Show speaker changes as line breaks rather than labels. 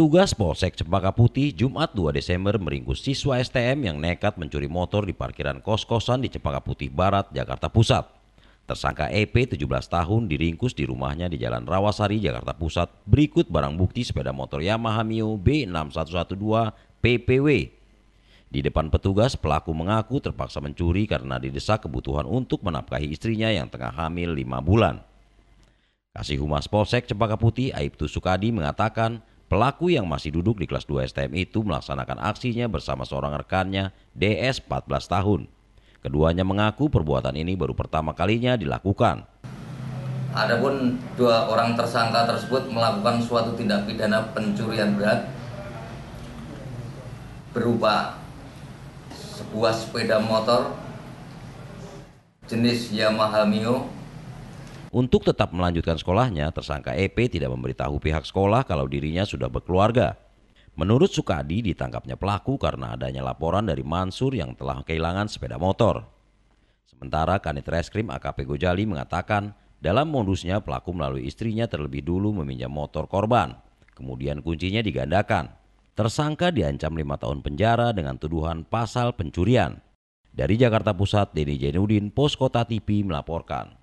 Petugas Polsek Cempaka Putih Jumat 2 Desember meringkus siswa STM yang nekat mencuri motor di parkiran kos-kosan di Cempaka Putih Barat, Jakarta Pusat. Tersangka EP 17 tahun diringkus di rumahnya di Jalan Rawasari, Jakarta Pusat. Berikut barang bukti sepeda motor Yamaha Mio B6112 PPW di depan petugas, pelaku mengaku terpaksa mencuri karena didesak kebutuhan untuk menafkahi istrinya yang tengah hamil 5 bulan. Kasih Humas Polsek Cempaka Putih, Aibtu Sukadi mengatakan, Pelaku yang masih duduk di kelas 2 STM itu melaksanakan aksinya bersama seorang rekannya DS 14 tahun. Keduanya mengaku perbuatan ini baru pertama kalinya dilakukan.
Adapun dua orang tersangka tersebut melakukan suatu tindak pidana pencurian berat berupa sebuah sepeda motor jenis Yamaha Mio
untuk tetap melanjutkan sekolahnya, tersangka EP tidak memberitahu pihak sekolah kalau dirinya sudah berkeluarga. Menurut Sukadi, ditangkapnya pelaku karena adanya laporan dari Mansur yang telah kehilangan sepeda motor. Sementara Kanit Reskrim AKP Gojali mengatakan, dalam modusnya pelaku melalui istrinya terlebih dulu meminjam motor korban, kemudian kuncinya digandakan. Tersangka diancam lima tahun penjara dengan tuduhan pasal pencurian. Dari Jakarta Pusat, Denny Jenudin, Poskota TV melaporkan.